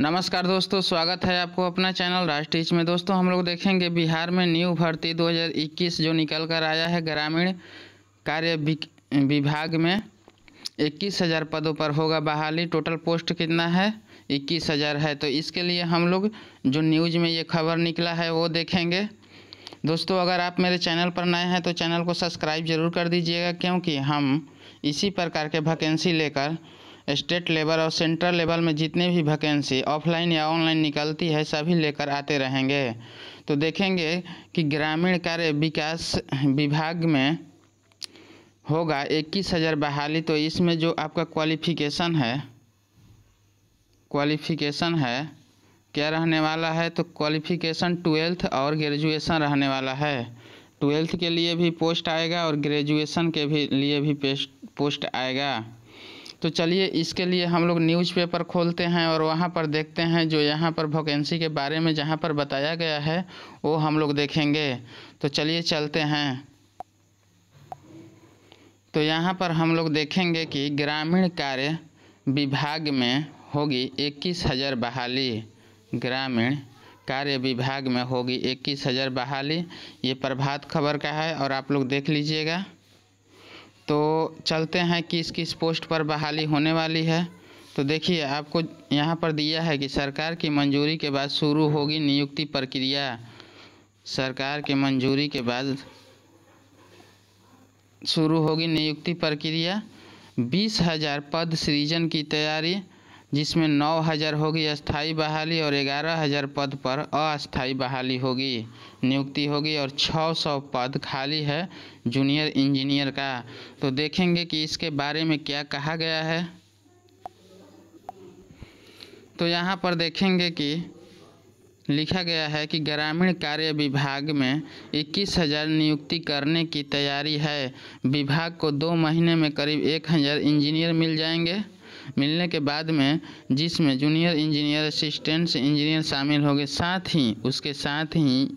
नमस्कार दोस्तों स्वागत है आपको अपना चैनल राष्ट्रीय में दोस्तों हम लोग देखेंगे बिहार में न्यू भर्ती 2021 जो निकल कर आया है ग्रामीण कार्य विभाग में इक्कीस हज़ार पदों पर होगा बहाली टोटल पोस्ट कितना है इक्कीस हज़ार है तो इसके लिए हम लोग जो न्यूज़ में ये खबर निकला है वो देखेंगे दोस्तों अगर आप मेरे चैनल पर नए हैं तो चैनल को सब्सक्राइब जरूर कर दीजिएगा क्योंकि हम इसी प्रकार के वैकेंसी लेकर स्टेट लेवल और सेंट्रल लेवल में जितने भी वैकेंसी ऑफलाइन या ऑनलाइन निकलती है सभी लेकर आते रहेंगे तो देखेंगे कि ग्रामीण कार्य विकास विभाग में होगा इक्कीस हज़ार बहाली तो इसमें जो आपका क्वालिफिकेशन है क्वालिफिकेशन है क्या रहने वाला है तो क्वालिफिकेशन ट्वेल्थ और ग्रेजुएशन रहने वाला है ट्वेल्थ के लिए भी पोस्ट आएगा और ग्रेजुएशन के भी लिए भी पोस्ट आएगा तो चलिए इसके लिए हम लोग न्यूज़पेपर खोलते हैं और वहाँ पर देखते हैं जो यहाँ पर वैकेंसी के बारे में जहाँ पर बताया गया है वो हम लोग देखेंगे तो चलिए चलते हैं तो यहाँ पर हम लोग देखेंगे कि ग्रामीण कार्य विभाग में होगी इक्कीस हज़ार बहाली ग्रामीण कार्य विभाग में होगी इक्कीस हज़ार बहाली ये प्रभात खबर का है और आप लोग देख लीजिएगा तो चलते हैं किस किस पोस्ट पर बहाली होने वाली है तो देखिए आपको यहाँ पर दिया है कि सरकार की मंजूरी के बाद शुरू होगी नियुक्ति प्रक्रिया सरकार के मंजूरी के बाद शुरू होगी नियुक्ति प्रक्रिया बीस हजार पद सृजन की तैयारी जिसमें नौ हज़ार होगी अस्थाई बहाली और ग्यारह हज़ार पद पर अस्थाई बहाली होगी नियुक्ति होगी और छः सौ पद खाली है जूनियर इंजीनियर का तो देखेंगे कि इसके बारे में क्या कहा गया है तो यहाँ पर देखेंगे कि लिखा गया है कि ग्रामीण कार्य विभाग में इक्कीस हज़ार नियुक्ति करने की तैयारी है विभाग को दो महीने में करीब एक हज़ार इंजीनियर मिल जाएंगे मिलने के बाद में जिसमें जूनियर इंजीनियर असिस्टेंट इंजीनियर शामिल हो गए साथ ही उसके साथ ही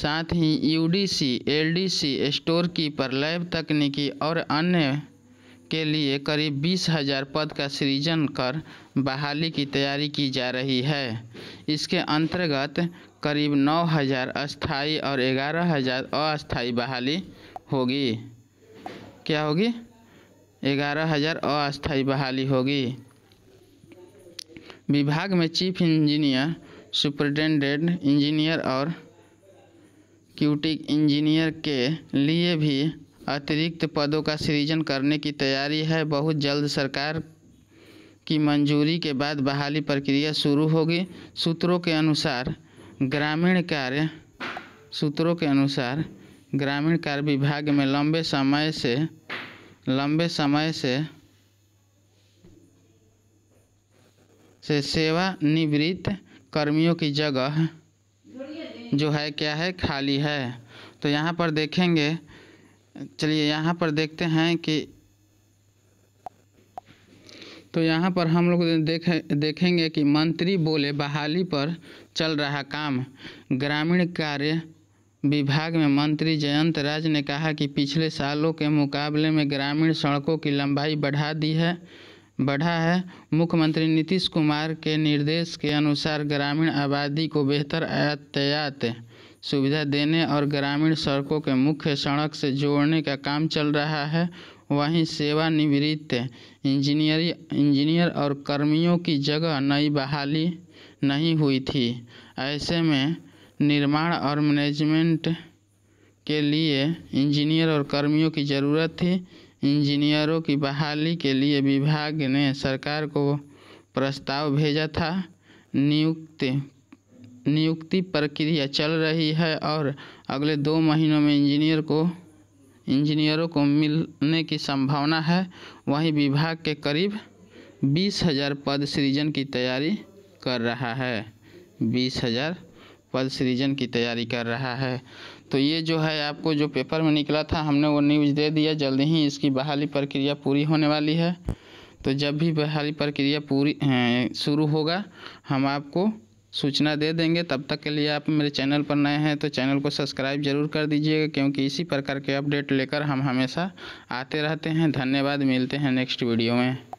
साथ ही UDC LDC store keeper lab तकनीकी और अन्य के लिए करीब बीस हजार पद का सृजन कर बहाली की तैयारी की जा रही है इसके अंतर्गत करीब नौ हजार अस्थायी और ग्यारह हजार अस्थायी बहाली होगी क्या होगी ग्यारह हजार अस्थायी बहाली होगी विभाग में चीफ इंजीनियर सुपरिटेंडेंट इंजीनियर और क्यूटिक इंजीनियर के लिए भी अतिरिक्त पदों का सृजन करने की तैयारी है बहुत जल्द सरकार की मंजूरी के बाद बहाली प्रक्रिया शुरू होगी सूत्रों के अनुसार ग्रामीण कार्य सूत्रों के अनुसार ग्रामीण कार्य विभाग में लंबे समय से लंबे समय से से सेवानिवृत्त कर्मियों की जगह जो है क्या है खाली है तो यहाँ पर देखेंगे चलिए यहाँ पर देखते हैं कि तो यहाँ पर हम लोग देख देखेंगे कि मंत्री बोले बहाली पर चल रहा काम ग्रामीण कार्य विभाग में मंत्री जयंत राज ने कहा कि पिछले सालों के मुकाबले में ग्रामीण सड़कों की लंबाई बढ़ा दी है बढ़ा है मुख्यमंत्री नीतीश कुमार के निर्देश के अनुसार ग्रामीण आबादी को बेहतर यातायात सुविधा देने और ग्रामीण सड़कों के मुख्य सड़क से जोड़ने का काम चल रहा है वहीं सेवानिवृत्त इंजीनियर इंजीनियर और कर्मियों की जगह नई बहाली नहीं हुई थी ऐसे में निर्माण और मैनेजमेंट के लिए इंजीनियर और कर्मियों की ज़रूरत थी इंजीनियरों की बहाली के लिए विभाग ने सरकार को प्रस्ताव भेजा था नियुक्ति नियुक्ति प्रक्रिया चल रही है और अगले दो महीनों में इंजीनियर को इंजीनियरों को मिलने की संभावना है वहीं विभाग के करीब बीस हज़ार पद सृजन की तैयारी कर रहा है बीस हज़ार पल्स सीरीजन की तैयारी कर रहा है तो ये जो है आपको जो पेपर में निकला था हमने वो न्यूज़ दे दिया जल्दी ही इसकी बहाली प्रक्रिया पूरी होने वाली है तो जब भी बहाली प्रक्रिया पूरी शुरू होगा हम आपको सूचना दे देंगे तब तक के लिए आप मेरे चैनल पर नए हैं तो चैनल को सब्सक्राइब जरूर कर दीजिएगा क्योंकि इसी प्रकार के अपडेट लेकर हम हमेशा आते रहते हैं धन्यवाद मिलते हैं नेक्स्ट वीडियो में